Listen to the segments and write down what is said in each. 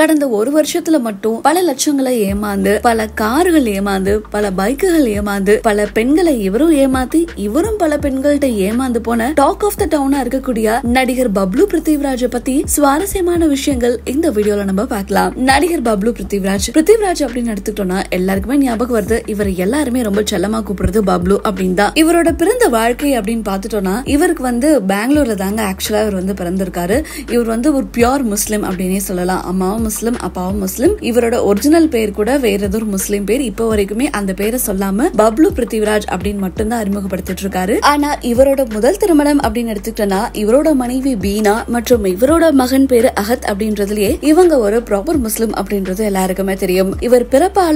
கடந்த ஒரு வருஷத்துல மட்டும் பல லட்சங்களை ஏமாந்து பல கார்கள் ஏமாந்து பல பைக்குகள் ஏமாந்து பல பெண்களை இவரும் ஏமாத்தி இவரும் பல பெண்கள்கிட்ட ஏமாந்து போன டாக் ஆஃப் த டவுனா இருக்கக்கூடிய நடிகர் பப்ளு பிருத்திவிராஜ பத்தி சுவாரஸ்யமான விஷயங்கள் இந்த வீடியோல நம்ம பார்க்கலாம் நடிகர் பப்ளு பிருத்திவிராஜ் பிருத்திவிராஜ் அப்படின்னு எடுத்துட்டோம்னா எல்லாருக்குமே ஞாபகம் வருது இவர் எல்லாருமே ரொம்ப செல்லமா கூப்பிடுறது பப்ளு அப்படின்னு தான் இவரோட பிறந்த வாழ்க்கை அப்படின்னு பாத்துட்டோம்னா இவருக்கு வந்து பெங்களூர்ல தாங்க ஆக்சுவலா இவர் வந்து பிறந்திருக்காரு இவர் வந்து ஒரு பியோர் முஸ்லிம் அப்படின்னே சொல்லலாம் அம்மாவும் முஸ்லிம் அப்பாவும் முஸ்லிம் இவரோட ஒரிஜினல் பேர் கூட வேற ஏதோ ஒரு முஸ்லிம் பேர் இப்போ வரைக்குமே அந்த பேரை சொல்லாம பப்ளு பிருத்திவிராஜ் அப்படின்னு மட்டும்தான் அறிமுகப்படுத்திட்டு இருக்காரு ஆனா இவரோட முதல் திருமணம் அப்படின்னு எடுத்துக்கிட்டோம்னா இவரோட மனைவி பீனா மற்றும் இவரோட மகன் பேரு அகத் அப்படின்றதுலயே இவங்க ஒரு ப்ராப்பர் முஸ்லிம் அப்படின்றது எல்லாருக்குமே தெரியும் இவர் பிறப்பால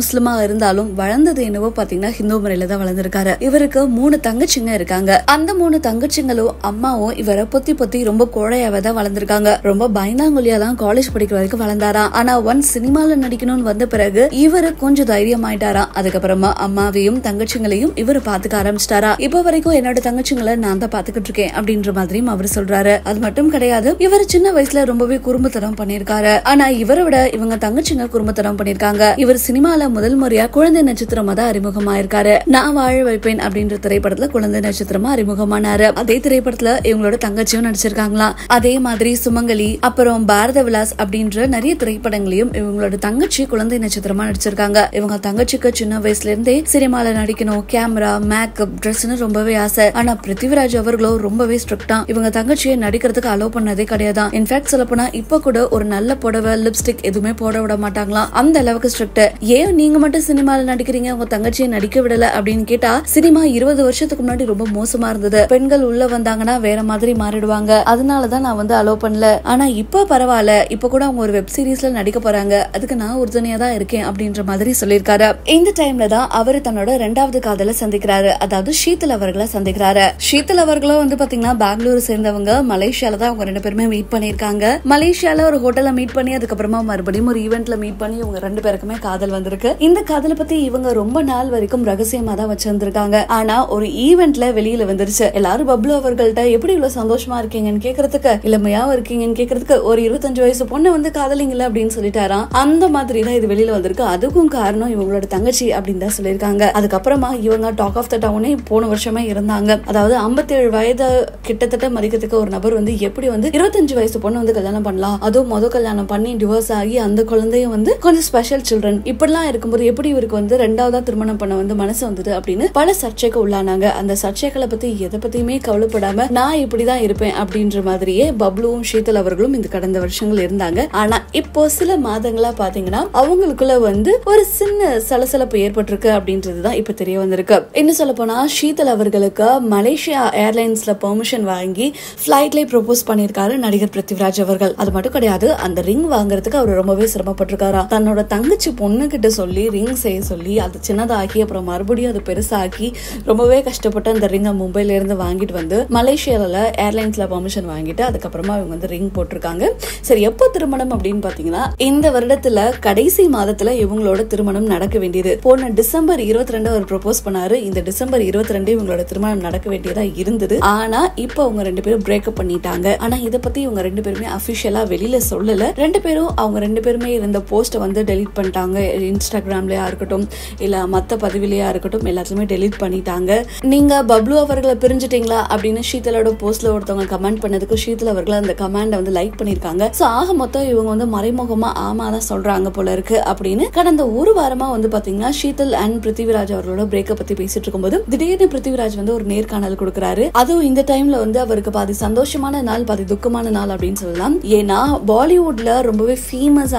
முஸ்லிமா இருந்தாலும் வளர்ந்தது என்னவோ பாத்தீங்கன்னா ஹிந்து முறையில தான் வளர்ந்திருக்காரு இவருக்கு மூணு தங்கச்சிங்க இருக்காங்க அந்த மூணு தங்கச்சிங்களும் அம்மாவும் இவரை பொத்தி பொத்தி ரொம்ப கோழையாவே தான் வளர்ந்திருக்காங்க ரொம்ப பயந்தாங்குழியா தான் காலேஜ் படிக்கிற வரைக்கும் வளர்ந்தாராம் ஆனா ஒன் சினிமால நடிக்கணும்னு வந்த பிறகு இவரு கொஞ்சம் தைரியம் ஆயிட்டாராம் அதுக்கப்புறமா அம்மாவையும் தங்கச்சிங்களையும் இவரு பாத்துக்க ஆரம்பிச்சிட்டாரா இப்ப வரைக்கும் என்னோட தங்கச்சிங்களை நான் தான் பாத்துக்கிட்டு இருக்கேன் அப்படின்ற மாதிரியும் அவர் சொல்றாரு அது மட்டும் கிடையாது இவர் சின்ன வயசுல ரொம்பவே குறும்புத்தனம் பண்ணிருக்காரு ஆனா இவரை விட இவங்க தங்கச்சிங்க குறும்புத்தனம் பண்ணிருக்காங்க இவர் சினிமால முதல் முறையா குழந்தை நட்சத்திரமா தான் அறிமுகமாயிருக்காரு நான் வாழ வைப்பேன் அப்படின்ற திரைப்படத்துல குழந்தை நட்சத்திரமா அறிமுகமானாரு அதே திரைப்படத்துல இவங்களோட தங்கச்சியும் நடிச்சிருக்காங்களா அதே மாதிரி சுமங்கலி அப்புறம் பாரத விலாஸ் அப்படின்னு அப்படின்ற நிறைய திரைப்படங்களையும் இவங்களோட தங்கச்சி குழந்தை நட்சத்திரமா நடிச்சிருக்காங்க இவங்க தங்கச்சிக்கு சின்ன வயசுல இருந்தே சினிமால நடிக்கணும் கேமரா மேக்கப் ட்ரெஸ்னு ரொம்பவே ஆசை ஆனா பிருத்திவிராஜ் அவர்களோ ரொம்பவே ஸ்ட்ரிக்டா இவங்க தங்கச்சியை நடிக்கிறதுக்கு அலோவ் பண்ணதே கிடையாது இன்ஃபேக்ட் சொல்ல போனா இப்ப கூட ஒரு நல்ல புடவை லிப்ஸ்டிக் எதுவுமே போட விட மாட்டாங்களாம் அந்த அளவுக்கு ஸ்ட்ரிக்ட் ஏன் நீங்க மட்டும் சினிமால நடிக்கிறீங்க உங்க தங்கச்சியை நடிக்க விடல அப்படின்னு கேட்டா சினிமா இருபது வருஷத்துக்கு முன்னாடி ரொம்ப மோசமா இருந்தது பெண்கள் உள்ள வந்தாங்கன்னா வேற மாதிரி மாறிடுவாங்க அதனாலதான் நான் வந்து அலோவ் பண்ணல ஆனா இப்ப பரவாயில்ல இப்ப கூட அவங்க ஒரு வெப் சீரீஸ்ல நடிக்க போறாங்க அதுக்கு நான் உறுதுணையா தான் இருக்கேன் அப்படின்ற மாதிரி சொல்லியிருக்காரு இந்த டைம்ல தான் அவர் தன்னோட ரெண்டாவது காதல சந்திக்கிறாரு அதாவது ஷீதல் அவர்களை சந்திக்கிறாரு ஷீதல் அவர்களும் வந்து பாத்தீங்கன்னா பெங்களூர் சேர்ந்தவங்க மலேசியால தான் அவங்க ரெண்டு பேருமே மீட் பண்ணிருக்காங்க மலேசியால ஒரு ஹோட்டல்ல மீட் பண்ணி அதுக்கப்புறமா மறுபடியும் ஒரு ஈவெண்ட்ல மீட் பண்ணி இவங்க ரெண்டு பேருக்குமே காதல் வந்திருக்கு இந்த காதலை பத்தி இவங்க ரொம்ப நாள் வரைக்கும் ரகசியமா தான் வச்சிருந்திருக்காங்க ஆனா ஒரு ஈவெண்ட்ல வெளியில வந்துருச்சு எல்லாரும் பப்ளு அவர்கள்ட்ட எப்படி இவ்வளவு சந்தோஷமா இருக்கீங்கன்னு கேக்குறதுக்கு இளமையா இருக்கீங்கன்னு கேக்குறதுக்கு ஒரு இருபத்தஞ்சு வயசு பொண்ணு வந்து வந்து காதலிங்கல அப்படின்னு சொல்லிட்டாராம் அந்த மாதிரி தான் இது வெளியில வந்திருக்கு அதுக்கும் காரணம் இவங்களோட தங்கச்சி அப்படின்னு தான் சொல்லியிருக்காங்க அதுக்கப்புறமா இவங்க டாக் ஆஃப் த டவுனே போன வருஷமே இருந்தாங்க அதாவது ஐம்பத்தேழு வயது கிட்டத்தட்ட மதிக்கிறதுக்கு ஒரு நபர் வந்து எப்படி வந்து இருபத்தஞ்சு வயசு பொண்ணு வந்து கல்யாணம் பண்ணலாம் அதுவும் மொதல் கல்யாணம் பண்ணி டிவோர்ஸ் ஆகி அந்த குழந்தையும் வந்து கொஞ்சம் ஸ்பெஷல் சில்ட்ரன் இப்படிலாம் இருக்கும்போது எப்படி இவருக்கு வந்து ரெண்டாவதா திருமணம் பண்ண வந்து மனசு வந்தது அப்படின்னு பல சர்ச்சைக்கு உள்ளானாங்க அந்த சர்ச்சைகளை பத்தி எதை பத்தியுமே கவலைப்படாம நான் இப்படிதான் இருப்பேன் அப்படின்ற மாதிரியே பப்ளுவும் ஷீதல் அவர்களும் இந்த கடந்த வருஷங்கள் இருந்தாங்க ஆனா இப்போ சில மாதங்களா பாத்தீங்கன்னா அவங்களுக்குள்ள வந்து ஒரு சின்ன சலசலப்பு ஏற்பட்டிருக்கு அப்படின்றதுதான் இப்ப தெரிய வந்திருக்கு இன்னும் சொல்ல போனா ஷீதல் அவர்களுக்கு மலேசியா ஏர்லைன்ஸ்ல பெர்மிஷன் வாங்கி ஃபிளைட்லேயே ப்ரொபோஸ் பண்ணியிருக்காரு நடிகர் பிருத்திவிராஜ் அவர்கள் அது மட்டும் கிடையாது அந்த ரிங் வாங்குறதுக்கு அவர் ரொம்பவே சிரமப்பட்டிருக்காரா தன்னோட தங்கச்சி பொண்ணு கிட்ட சொல்லி ரிங் செய்ய சொல்லி அது சின்னதாகி அப்புறம் மறுபடியும் அது பெருசாக்கி ரொம்பவே கஷ்டப்பட்டு அந்த ரிங்கை மும்பைல இருந்து வாங்கிட்டு வந்து மலேசியால ஏர்லைன்ஸ்ல பெர்மிஷன் வாங்கிட்டு அதுக்கப்புறமா அவங்க வந்து ரிங் போட்டிருக்காங்க சரி எப்போ திருமணம் அப்படின்னு பாத்தீங்கன்னா இந்த வருடத்துல கடைசி மாதத்துல இவங்களோட திருமணம் நடக்க வேண்டியது போன டிசம்பர் இருபத்தி ரெண்டு அவர் ப்ரொபோஸ் பண்ணாரு இந்த டிசம்பர் இருபத்தி ரெண்டு இவங்களோட திருமணம் நடக்க வேண்டியதா இருந்தது ஆனா இப்ப அவங்க ரெண்டு பேரும் பிரேக்அப் பண்ணிட்டாங்க ஆனா இதை பத்தி இவங்க ரெண்டு பேருமே அபிஷியலா வெளியில சொல்லல ரெண்டு பேரும் அவங்க ரெண்டு பேருமே இருந்த போஸ்ட் வந்து டெலிட் பண்ணிட்டாங்க இன்ஸ்டாகிராம்லயா இருக்கட்டும் இல்ல மத்த பதவிலையா இருக்கட்டும் எல்லாத்துலயுமே டெலிட் பண்ணிட்டாங்க நீங்க பப்ளு அவர்களை பிரிஞ்சுட்டீங்களா அப்படின்னு ஷீதலோட போஸ்ட்ல ஒருத்தவங்க கமெண்ட் பண்ணதுக்கு ஷீதல் அவர்கள் அந்த கமெண்ட் வந்து லைக் பண்ணிருக்காங்க சோ ஆக மொத்தம் இவங்க வந்து மறைமுகமா ஆமா தான் சொல்றாங்க போல இருக்கு அப்படின்னு கடந்த ஒரு வாரமாக வந்து பார்த்தீங்கன்னா ஷீதல் அண்ட் பிருத்திவிராஜ் அவரோட பிரேக்கப் பற்றி பேசிட்டு இருக்கும்போது திடீர்னு பிருத்திவிராஜ் வந்து ஒரு நேர்காணல் கொடுக்குறாரு அதுவும் இந்த டைம்ல வந்து அவருக்கு பாதி சந்தோஷமான நாள் பாதி துக்கமான நாள் அப்படின்னு சொல்லலாம் ஏன்னா பாலிவுட்ல ரொம்பவே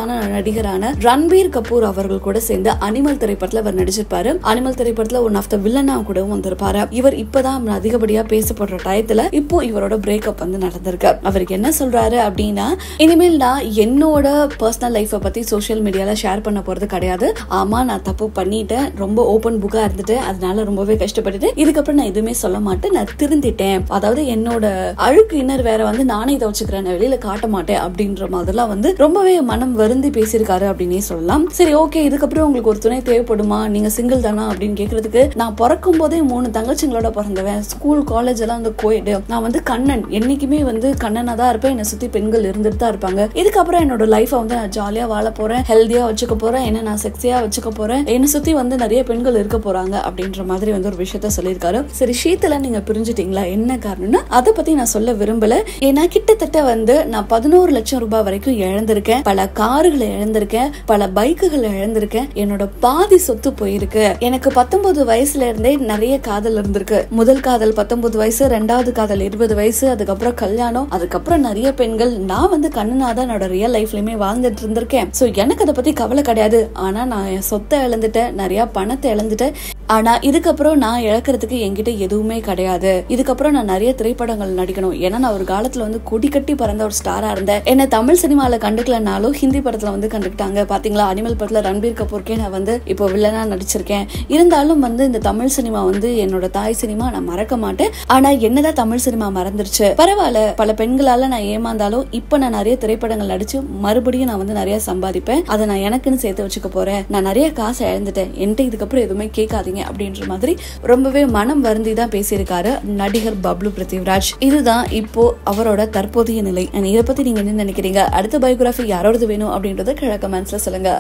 ஆன நடிகரான ரன்பீர் கபூர் அவர்கள் கூட சேர்ந்து அனிமல் திரைப்படத்தில் அவர் நடிச்சிருப்பாரு அனிமல் திரைப்படத்தில் ஒன் ஆஃப் த வில்லனா கூட வந்திருப்பாரு இவர் இப்பதான் அதிகப்படியா பேசப்படுற டயத்துல இப்போ இவரோட பிரேக்கப் வந்து நடந்திருக்கு அவருக்கு என்ன சொல்றாரு அப்படின்னா இனிமேல் நான் என்னோட பர்சனல் லைஃப்பை பற்றி சோஷியல் மீடியாவில் ஷேர் பண்ண போகிறது கிடையாது ஆமாம் நான் தப்பு பண்ணிட்டேன் ரொம்ப ஓப்பன் புக்காக இருந்துட்டு அதனால ரொம்பவே கஷ்டப்பட்டுட்டு இதுக்கப்புறம் நான் எதுவுமே சொல்ல மாட்டேன் நான் திருந்திட்டேன் அதாவது என்னோட அழுக்கு இன்னர் வேற வந்து நானே இதை வச்சுக்கிறேன் வெளியில காட்ட மாட்டேன் அப்படின்ற மாதிரிலாம் வந்து ரொம்பவே மனம் வருந்தி பேசியிருக்காரு அப்படின்னே சொல்லலாம் சரி ஓகே இதுக்கப்புறம் உங்களுக்கு ஒரு துணை தேவைப்படுமா நீங்க சிங்கிள் தானா அப்படின்னு கேட்கறதுக்கு நான் பிறக்கும் போதே மூணு தங்கச்சிங்களோட பிறந்தவன் ஸ்கூல் காலேஜ் எல்லாம் வந்து கோயிடு நான் வந்து கண்ணன் என்னைக்குமே வந்து கண்ணனா தான் இருப்பேன் என்னை சுத்தி பெண்கள் இருந்துட்டு தான் இருப்பாங்க இதுக்கப்புறம் அதுக்கப்புறம் என்னோட லைஃப்பை வந்து நான் ஜாலியாக வாழ போகிறேன் ஹெல்தியா வச்சுக்க போகிறேன் என்ன நான் செக்ஸியாக வச்சுக்க போகிறேன் என்னை சுற்றி வந்து நிறைய பெண்கள் இருக்க போகிறாங்க அப்படின்ற மாதிரி வந்து ஒரு விஷயத்த சொல்லியிருக்காரு சரி ஷீத்தில் நீங்கள் பிரிஞ்சிட்டிங்களா என்ன காரணம்னா அதை பற்றி நான் சொல்ல விரும்பலை ஏன்னா கிட்டத்தட்ட வந்து நான் பதினோரு லட்சம் ரூபாய் வரைக்கும் இழந்திருக்கேன் பல காருகளை இழந்திருக்கேன் பல பைக்குகளை இழந்திருக்கேன் என்னோட பாதி சொத்து போயிருக்கு எனக்கு பத்தொன்பது வயசுல இருந்தே நிறைய காதல் இருந்திருக்கு முதல் காதல் பத்தொன்பது வயசு ரெண்டாவது காதல் இருபது வயசு அதுக்கப்புறம் கல்யாணம் அதுக்கப்புறம் நிறைய பெண்கள் நான் வந்து கண்ணுனா தான் என்னோட ரியல் லைஃப்லயுமே வாழ்ந்துட்டு இருந்திருக்கேன் எனக்கு அதை பத்தி கவலை கிடையாது ஆனா நான் என் சொத்தை இழந்துட்டேன் நிறைய பணத்தை இழந்துட்டேன் ஆனா இதுக்கப்புறம் நான் இழக்கிறதுக்கு என்கிட்ட எதுவுமே கிடையாது இதுக்கப்புறம் நான் நிறைய திரைப்படங்கள் நடிக்கணும் ஏன்னா நான் ஒரு காலத்துல வந்து கொடி கட்டி பறந்த ஒரு ஸ்டாரா இருந்தேன் என்ன தமிழ் சினிமால கண்டுக்கலனாலும் ஹிந்தி படத்துல வந்து கண்டுக்கிட்டாங்க பாத்தீங்களா அனிமல் படத்துல ரன்பீர் கபூர்க்கே நான் வந்து இப்போ வில்லனா நடிச்சிருக்கேன் இருந்தாலும் வந்து இந்த தமிழ் சினிமா வந்து என்னோட தாய் சினிமா நான் மறக்க மாட்டேன் ஆனா என்னதான் தமிழ் சினிமா மறந்துருச்சு பரவாயில்ல பல பெண்களால நான் ஏமாந்தாலும் இப்ப நான் நிறைய திரைப்படங்கள் நடிச்சு மறுபடியும் நான் வந்து நிறைய சம்பாதிப்பேன் அதை நான் எனக்குன்னு சேர்த்து வச்சுக்க போறேன் நான் நிறைய காசு இழந்துட்டேன் என்கிட்ட இதுக்கப்புறம் எதுவுமே கேட்காதீங்க பண்றீங்க அப்படின்ற மாதிரி ரொம்பவே மனம் வருந்தி தான் பேசியிருக்காரு நடிகர் பப்ளு பிருத்திவ்ராஜ் இதுதான் இப்போ அவரோட தற்போதைய நிலை இதை பத்தி நீங்க என்ன நினைக்கிறீங்க அடுத்த பயோகிராஃபி யாரோடது வேணும் அப்படின்றத கீழே கமெண்ட்ஸ்ல சொல்லுங்க